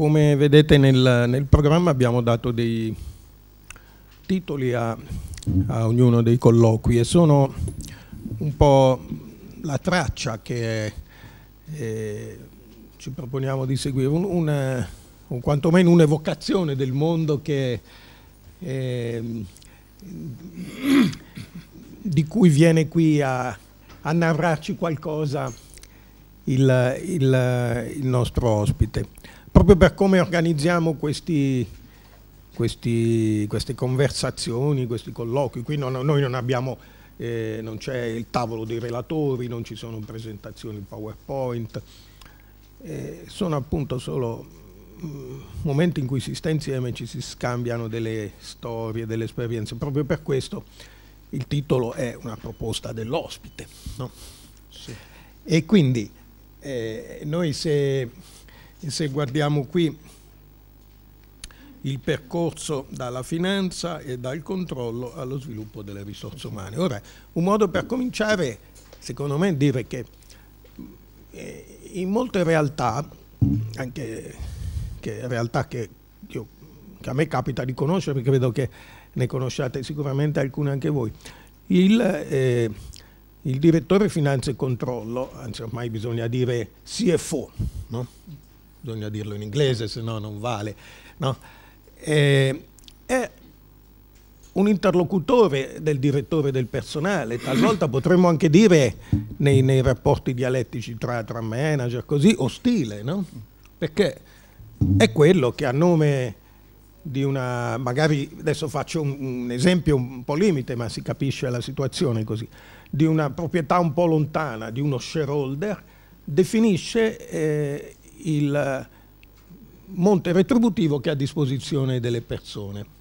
Come vedete nel, nel programma abbiamo dato dei titoli a, a ognuno dei colloqui e sono un po' la traccia che eh, ci proponiamo di seguire, un, una, eh, un, quantomeno un'evocazione del mondo che, eh, di cui viene qui a, a narrarci qualcosa il, il, il nostro ospite proprio per come organizziamo questi, questi, queste conversazioni, questi colloqui. Qui non, noi non abbiamo, eh, non c'è il tavolo dei relatori, non ci sono presentazioni PowerPoint, eh, sono appunto solo mh, mm, momenti in cui si sta insieme e ci si scambiano delle storie, delle esperienze. Proprio per questo il titolo è una proposta dell'ospite. No? Sì. E quindi eh, noi se e se guardiamo qui il percorso dalla finanza e dal controllo allo sviluppo delle risorse umane. Ora, un modo per cominciare, secondo me, è dire che eh, in molte realtà, anche che realtà che, io, che a me capita di conoscere, credo che ne conosciate sicuramente alcune anche voi, il, eh, il direttore finanza e controllo, anzi ormai bisogna dire CFO, no? bisogna dirlo in inglese, se no non vale. No? E, è un interlocutore del direttore del personale, talvolta potremmo anche dire nei, nei rapporti dialettici tra, tra, manager, così, ostile, no? perché è quello che a nome di una, magari adesso faccio un, un, esempio un po' limite, ma si capisce la situazione così, di una proprietà un po' lontana, di uno shareholder, definisce eh, il eh, monte retributivo che ha a disposizione delle persone.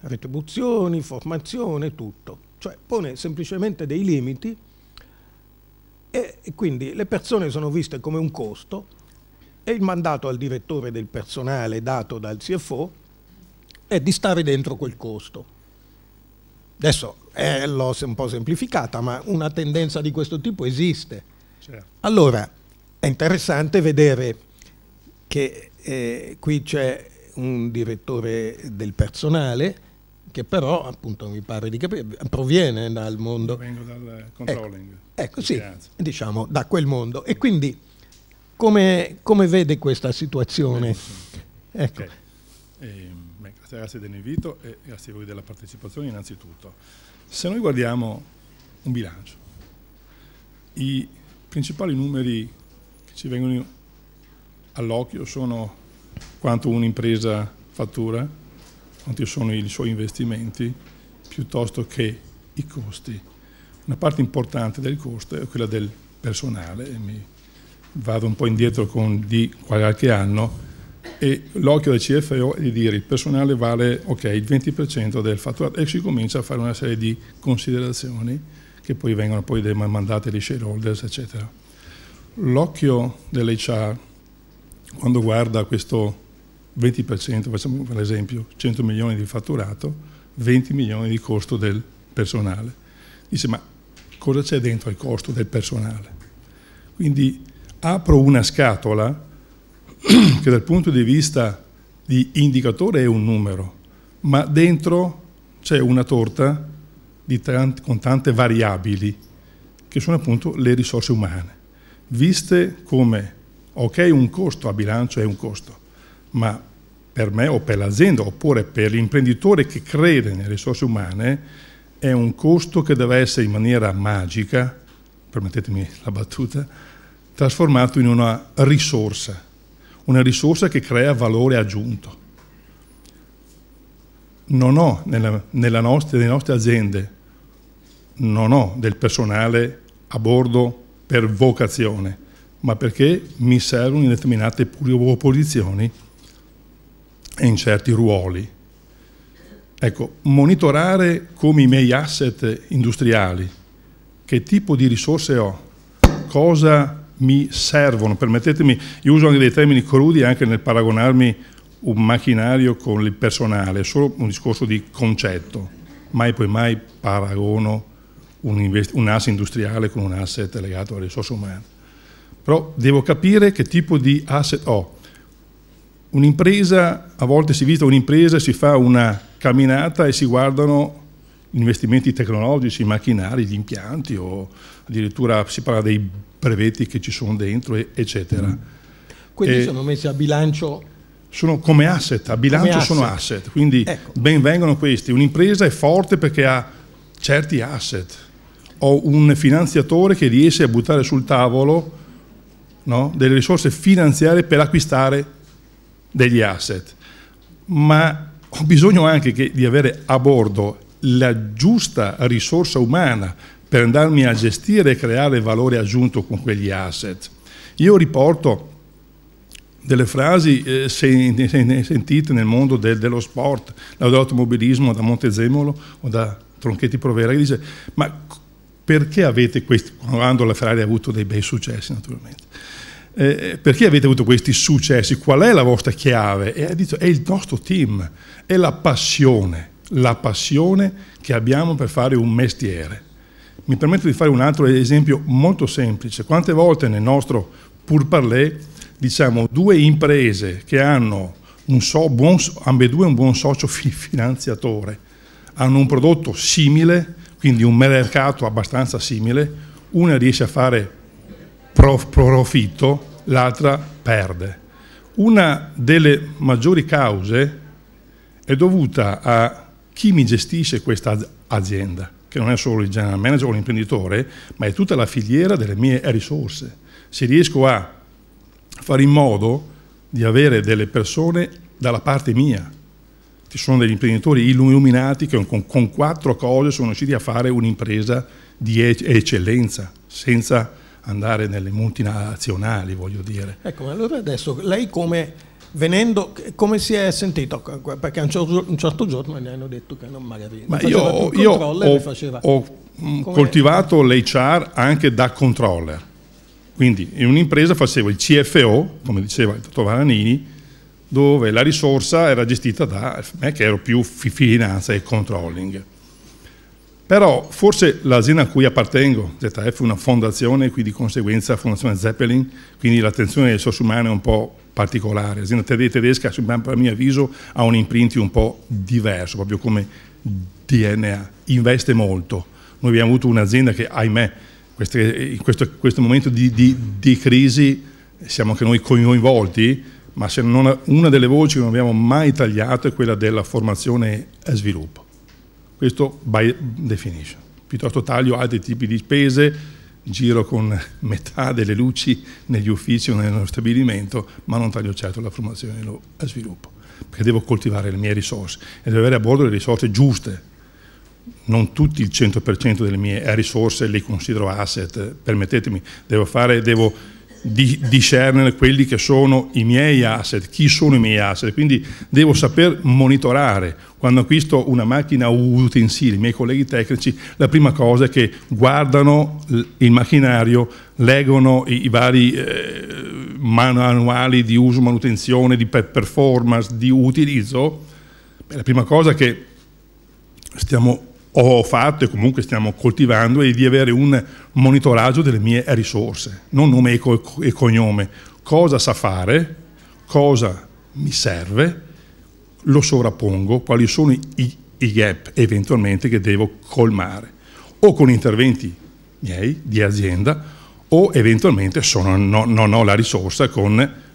Retribuzioni, formazione, tutto. Cioè pone semplicemente dei limiti e, e quindi le persone sono viste come un costo e il mandato al direttore del personale dato dal CFO è di stare dentro quel costo. Adesso eh, l'ho un po' semplificata, ma una tendenza di questo tipo esiste. Certo. Allora, è interessante vedere che eh, qui c'è un direttore del personale che però, appunto, mi pare di capire, proviene dal mondo... Vengo dal controlling. Ecco, ecco sì, diciamo, da quel mondo. E quindi come, come vede questa situazione? Ecco. Okay. Eh, beh, grazie dell'invito e grazie a voi della partecipazione innanzitutto. Se noi guardiamo un bilancio, i principali numeri ci vengono all'occhio sono quanto un'impresa fattura, quanti sono i suoi investimenti, piuttosto che i costi. Una parte importante del costo è quella del personale, mi vado un po' indietro con, di qualche anno, e l'occhio del CFO è di dire il personale vale okay, il 20% del fatturato e si comincia a fare una serie di considerazioni che poi vengono poi mandate agli shareholders eccetera l'occhio dell'HR, quando guarda questo 20%, facciamo per esempio 100 milioni di fatturato, 20 milioni di costo del personale, dice ma cosa c'è dentro il costo del personale? Quindi apro una scatola che dal punto di vista di indicatore è un numero, ma dentro c'è una torta tante, con tante variabili che sono appunto le risorse umane viste come, ok, un costo a bilancio è un costo, ma per me o per l'azienda oppure per l'imprenditore che crede nelle risorse umane è un costo che deve essere in maniera magica, permettetemi la battuta, trasformato in una risorsa, una risorsa che crea valore aggiunto. Non ho nella, nella nostra, nelle nostre aziende, non ho del personale a bordo per vocazione, ma perché mi servono in determinate posizioni e in certi ruoli. Ecco, monitorare come i miei asset industriali, che tipo di risorse ho, cosa mi servono, permettetemi, io uso anche dei termini crudi anche nel paragonarmi un macchinario con il personale, è solo un discorso di concetto, mai poi mai paragono un, asset industriale con un asset legato alle risorse umane. Però devo capire che tipo di asset ho. Un'impresa, a volte si visita un'impresa, si fa una camminata e si guardano investimenti tecnologici, macchinari, gli impianti o addirittura si parla dei brevetti che ci sono dentro, eccetera. Mm. Quindi e sono messi a bilancio sono come asset, a bilancio asset. sono asset, quindi ecco. ben vengono questi. Un'impresa è forte perché ha certi asset, ho un finanziatore che riesce a buttare sul tavolo no, delle risorse finanziarie per acquistare degli asset, ma ho bisogno anche che, di avere a bordo la giusta risorsa umana per andarmi a gestire e creare valore aggiunto con quegli asset. Io riporto delle frasi eh, sentite nel mondo de dello sport, dell'automobilismo da Montezemolo o da Tronchetti Provera, che dice ma perché avete questi, quando la Ferrari ha avuto dei bei successi naturalmente, eh, perché avete avuto questi successi, qual è la vostra chiave? E ha detto è il nostro team, è la passione, la passione che abbiamo per fare un mestiere. Mi permetto di fare un altro esempio molto semplice. Quante volte nel nostro pur parler diciamo due imprese che hanno un so, buon, ambedue un buon socio fi, finanziatore, hanno un prodotto simile, quindi un mercato abbastanza simile, una riesce a fare prof profitto, l'altra perde. Una delle maggiori cause è dovuta a chi mi gestisce questa azienda, che non è solo il general manager o l'imprenditore, ma è tutta la filiera delle mie risorse. Se riesco a fare in modo di avere delle persone dalla parte mia, ci sono degli imprenditori illuminati che con, con quattro cose sono riusciti a fare un'impresa di eccellenza, senza andare nelle multinazionali, voglio dire. Ecco, allora adesso lei come, venendo, come si è sentito? Perché un certo, un certo giorno gli hanno detto che non magari... Ma non io, io ho, faceva... ho mm, coltivato l'HR anche da controller. Quindi in un'impresa facevo il CFO, come diceva il dottor Varanini, dove la risorsa era gestita da me eh, che ero più finanza e controlling. Però forse l'azienda a cui appartengo, ZF, è una fondazione, quindi di conseguenza Fondazione Zeppelin, quindi l'attenzione ai risorse umane è un po' particolare. L'azienda tedesca, a mio avviso, ha un imprinting un po' diverso, proprio come DNA, investe molto. Noi abbiamo avuto un'azienda che, ahimè, in questo, questo momento di, di, di crisi siamo anche noi coinvolti, ma non, una delle voci che non abbiamo mai tagliato è quella della formazione e sviluppo. Questo by definition. Piuttosto taglio altri tipi di spese, giro con metà delle luci negli uffici o nello stabilimento, ma non taglio certo la formazione e lo sviluppo, perché devo coltivare le mie risorse e devo avere a bordo le risorse giuste. Non tutti il 100% delle mie risorse le considero asset, permettetemi, devo fare, devo di discernere quelli che sono i miei asset, chi sono i miei asset, quindi devo saper monitorare. Quando acquisto una macchina utensili, i miei colleghi tecnici, la prima cosa è che guardano il macchinario, leggono i, i vari eh, manuali di uso, manutenzione, di performance, di utilizzo. Beh, la prima cosa è che stiamo ho fatto e comunque stiamo coltivando è di avere un monitoraggio delle mie risorse, non nome e, e cognome, cosa sa fare, cosa mi serve, lo sovrappongo, quali sono i, i gap eventualmente che devo colmare, o con interventi miei di azienda, o eventualmente sono, no, non ho la risorsa con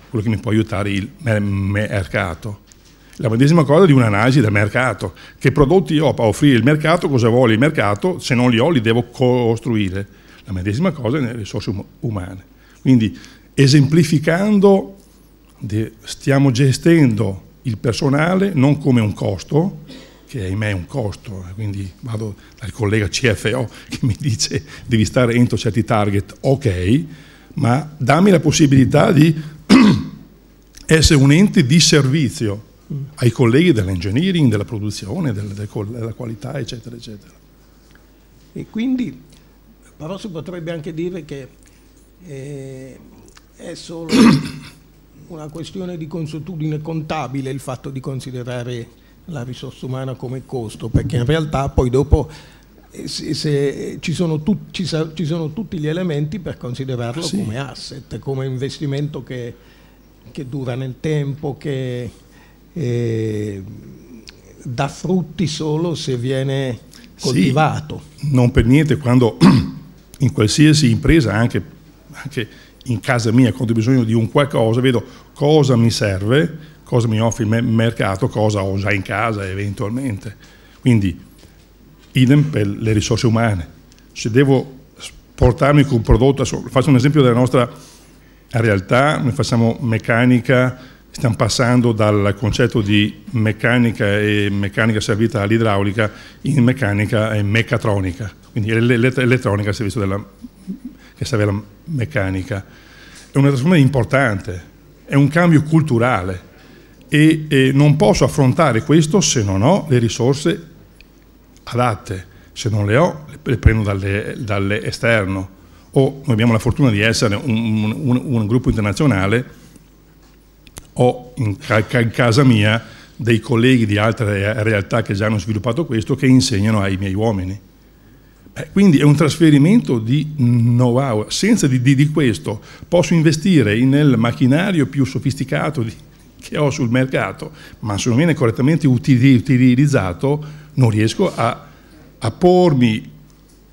quello che mi può aiutare il mercato. La medesima cosa di un'analisi del mercato. Che prodotti ho a offrire il mercato, cosa vuole il mercato, se non li ho li devo costruire. La medesima cosa nelle risorse um umane. Quindi esemplificando stiamo gestendo il personale non come un costo, che ahimè è un costo, eh, quindi vado dal collega CFO che mi dice devi stare entro certi target, ok, ma dammi la possibilità di essere un ente di servizio, Mm. ai colleghi dell'engineering, della produzione, del, della qualità, eccetera, eccetera. E quindi, però si potrebbe anche dire che eh, è solo una questione di consuetudine contabile il fatto di considerare la risorsa umana come costo, perché in realtà poi dopo eh, se, se, ci, sono tu, ci, ci, sono tutti gli elementi per considerarlo sì. come asset, come investimento che, che dura nel tempo, che eh, dà frutti solo se viene coltivato. Sì, non per niente quando in qualsiasi impresa, anche, anche in casa mia, quando ho bisogno di un qualcosa, vedo cosa mi serve, cosa mi offre il mercato, cosa ho già in casa eventualmente. Quindi idem per le risorse umane. Se devo portarmi con un prodotto, faccio un esempio della nostra realtà, noi facciamo meccanica, stiamo passando dal concetto di meccanica e meccanica servita all'idraulica in meccanica e meccatronica, quindi l'elettronica al servizio della, che serve alla meccanica. È una trasformazione importante, è un cambio culturale e, e non posso affrontare questo se non ho le risorse adatte, se non le ho le prendo dalle, dall'esterno o noi abbiamo la fortuna di essere un, un, un, un gruppo internazionale ho in, in casa mia dei colleghi di altre realtà che già hanno sviluppato questo che insegnano ai miei uomini. Eh, quindi è un trasferimento di know-how. Senza di, di, di, questo posso investire nel macchinario più sofisticato di, che ho sul mercato, ma se non viene correttamente utilizzato non riesco a, a pormi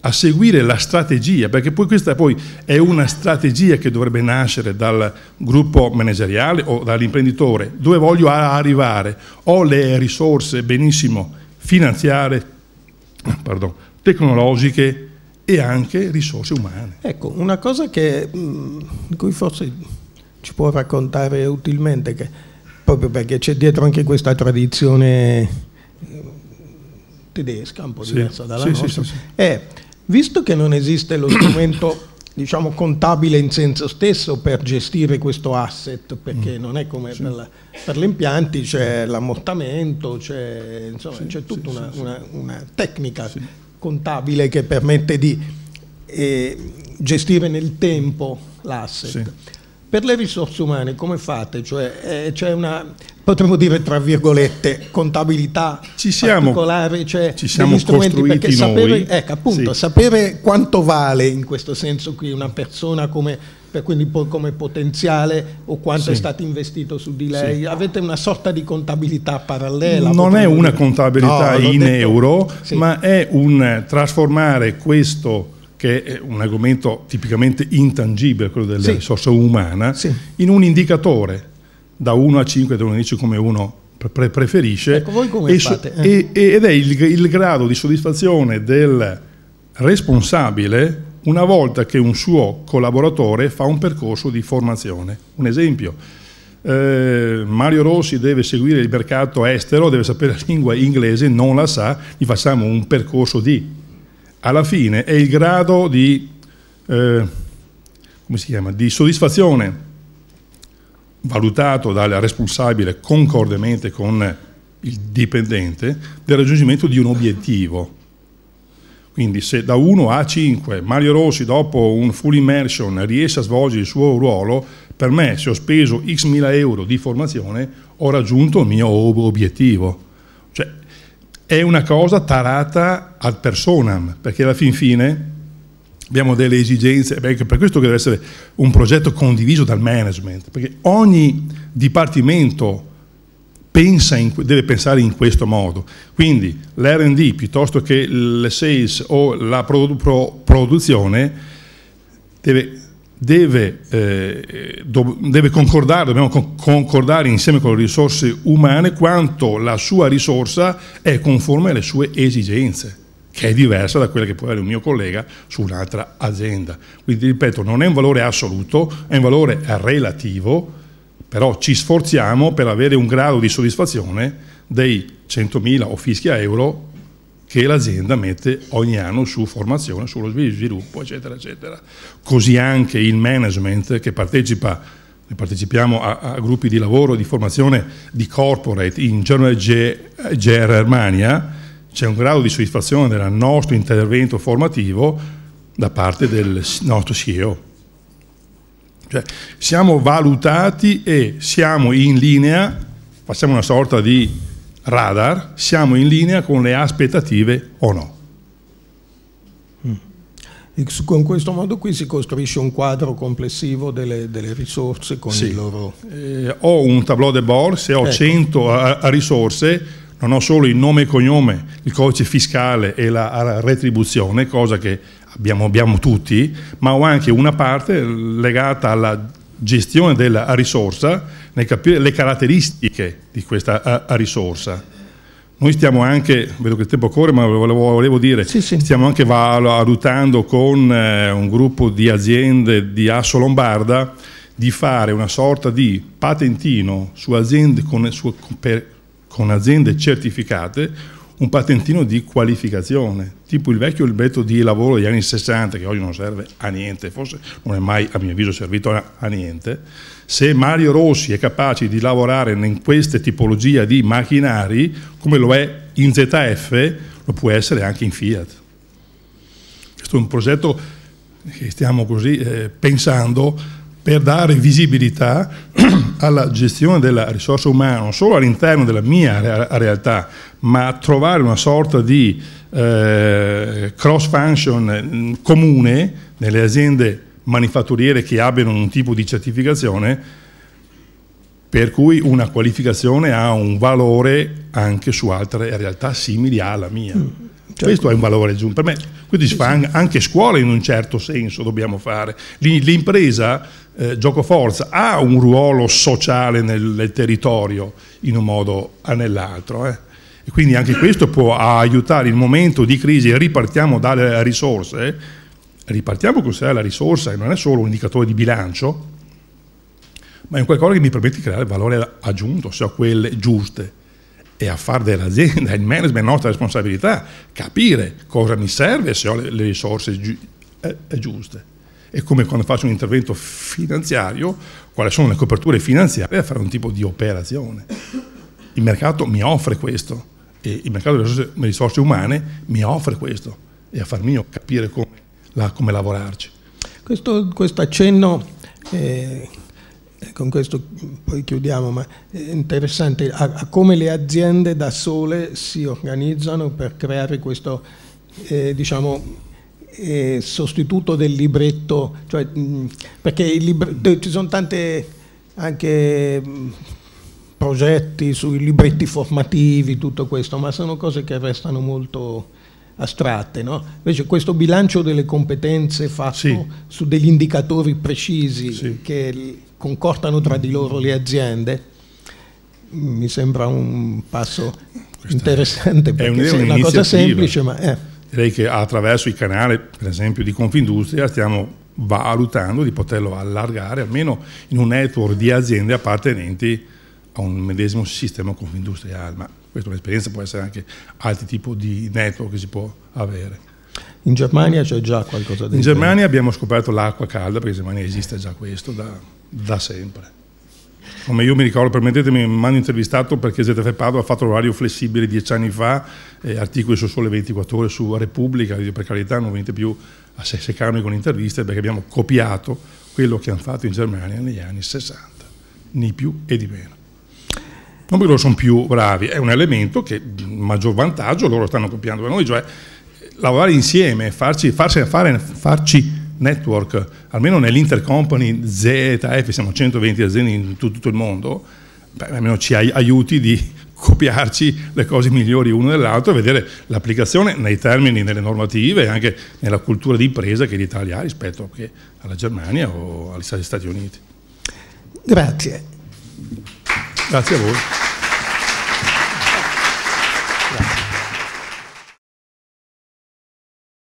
a seguire la strategia, perché poi questa poi è una strategia che dovrebbe nascere dal gruppo manageriale o dall'imprenditore, dove voglio arrivare, ho le risorse benissimo finanziarie, pardon, tecnologiche e anche risorse umane. Ecco, una cosa che, di mm, cui forse ci può raccontare utilmente, che, proprio perché c'è dietro anche questa tradizione mm, tedesca, un po' diversa sì, dalla sì, nostra, sì, è Visto che non esiste lo strumento diciamo, contabile in senso stesso per gestire questo asset, perché mm. non è come sì. per, la, per gli impianti, c'è l'ammortamento, c'è, sì, tutta sì, una, una, una, tecnica contabile che permette di eh, gestire nel tempo l'asset. Per le risorse umane come fate? Cioè, eh, c'è una, potremmo dire tra virgolette, contabilità ci siamo, particolare, cioè ci siamo strumenti, perché sapere, ecco, appunto, sì. sapere quanto vale in questo senso qui una persona come, quindi come potenziale o quanto sì. è stato investito su di lei, sì. avete una sorta di contabilità parallela? Non è una dire. contabilità no, in detto, euro, ma è un trasformare questo che è un argomento tipicamente intangibile, quello della sì. risorsa umana, sì. in un indicatore da 1 a 5, da 1 a 10 come uno pre preferisce. Ecco, voi come e, fate? Eh. E, ed è il, il grado di soddisfazione del responsabile una volta che un suo collaboratore fa un percorso di formazione. Un esempio, eh, Mario Rossi deve seguire il mercato estero, deve sapere la lingua inglese, non la sa, gli facciamo un percorso di alla fine è il grado di, eh, chiama, di soddisfazione valutato dal responsabile concordemente con il dipendente del raggiungimento di un obiettivo. Quindi se da 1 a 5 Mario Rossi dopo un full immersion riesce a svolgere il suo ruolo, per me se ho speso x mila euro di formazione ho raggiunto il mio obiettivo è una cosa tarata ad personam, perché alla fin fine abbiamo delle esigenze, ecco, per questo che deve essere un progetto condiviso dal management, perché ogni dipartimento pensa in, deve pensare in questo modo. Quindi l'RD piuttosto che le sales o la produ produzione deve deve, eh, do, deve, concordare, dobbiamo con, concordare insieme con le risorse umane quanto la sua risorsa è conforme alle sue esigenze, che è diversa da quella che può avere un mio collega su un'altra azienda. Quindi ripeto, non è un valore assoluto, è un valore relativo, però ci sforziamo per avere un grado di soddisfazione dei 100.000 o fischia euro che l'azienda mette ogni anno su formazione, sullo sviluppo, eccetera, eccetera. Così anche il management che partecipa, partecipiamo a, a gruppi di lavoro, di formazione di corporate in Germania, c'è un grado di soddisfazione del nostro intervento formativo da parte del nostro CEO. Cioè, siamo valutati e siamo in linea, facciamo una sorta di radar siamo in linea con le aspettative o no. Mm. E con questo modo qui si costruisce un quadro complessivo delle, delle risorse con sì. il loro... Eh, ho un tableau de bord, se ho ecco. 100 a, a risorse non ho solo il nome e cognome, il codice fiscale e la retribuzione, cosa che abbiamo, abbiamo tutti, ma ho anche una parte legata alla gestione della risorsa nel capire le caratteristiche di questa a, a risorsa. Noi stiamo anche, vedo che il tempo corre, ma volevo, volevo dire, sì, sì. stiamo anche valutando con eh, un gruppo di aziende di Asso Lombarda di fare una sorta di patentino su aziende con, su, per, con aziende certificate, un patentino di qualificazione, tipo il vecchio libretto di lavoro degli anni 60 che oggi non serve a niente, forse non è mai a mio avviso servito a, a niente se Mario Rossi è capace di lavorare in queste tipologie di macchinari, come lo è in ZF, lo può essere anche in Fiat. Questo è un progetto che stiamo così eh, pensando per dare visibilità alla gestione della risorsa umana, non solo all'interno della mia realtà, ma trovare una sorta di eh, cross function mm, comune nelle aziende manifatturiere che abbiano un tipo di certificazione per cui una qualificazione ha un valore anche su altre realtà simili alla mia. Mm, certo. Questo è un valore aggiunto. Per me, quindi si fa anche scuola in un certo senso, dobbiamo fare. L'impresa, eh, gioco forza, ha un ruolo sociale nel, nel territorio in un modo o nell'altro. Eh. quindi anche questo può aiutare il momento di crisi, ripartiamo dalle risorse ripartiamo a considerare la risorsa, che non è solo un indicatore di bilancio, ma è un qualcosa che mi permette di creare valore aggiunto, se ho quelle giuste. E a far dell'azienda, il management è nostra responsabilità, capire cosa mi serve se ho le, le risorse gi eh, eh giuste. È come quando faccio un intervento finanziario, quali sono le coperture finanziarie a fare un tipo di operazione. Il mercato mi offre questo, e il mercato delle risorse, delle risorse umane mi offre questo, e a far mio capire come la, come lavorarci. Questo, accenno, eh, con questo poi chiudiamo, ma è interessante a, a, come le aziende da sole si organizzano per creare questo, eh, diciamo, eh, sostituto del libretto, cioè, mh, mm, perché libretto, ci sono tanti anche mm, progetti sui libretti formativi, tutto questo, ma sono cose che restano molto astratte. No? Invece questo bilancio delle competenze fatto sì. su degli indicatori precisi sì. che concordano tra di loro le aziende mi sembra un passo Questa interessante perché è, un, è una cosa semplice ma... Eh. Direi che attraverso il canale per esempio di Confindustria stiamo valutando di poterlo allargare almeno in un network di aziende appartenenti a un medesimo sistema confindustriale, ma questa è un'esperienza, può essere anche altri tipi di network che si può avere. In Germania c'è già qualcosa del In Germania abbiamo scoperto l'acqua calda, perché in Germania esiste già questo da, da sempre. Come io mi ricordo, permettetemi, mi hanno intervistato perché ZF Padova ha fatto l'orario flessibile dieci anni fa, eh, articoli su Sole 24 Ore, su Repubblica, per carità non venite più a seccarmi con interviste perché abbiamo copiato quello che hanno fatto in Germania negli anni 60, ni più e di meno non perché loro sono più bravi, è un elemento che maggior vantaggio loro stanno copiando da noi, cioè eh, lavorare insieme, farci, farci, fare, farci network, almeno nell'intercompany ZF, siamo 120 aziende in tutto, tutto il mondo, beh, almeno ci aiuti di copiarci le cose migliori uno dell'altro e vedere l'applicazione nei termini, nelle normative e anche nella cultura di impresa che l'Italia ha rispetto alla Germania o agli Stati Uniti. Grazie. Tá, Cancelou.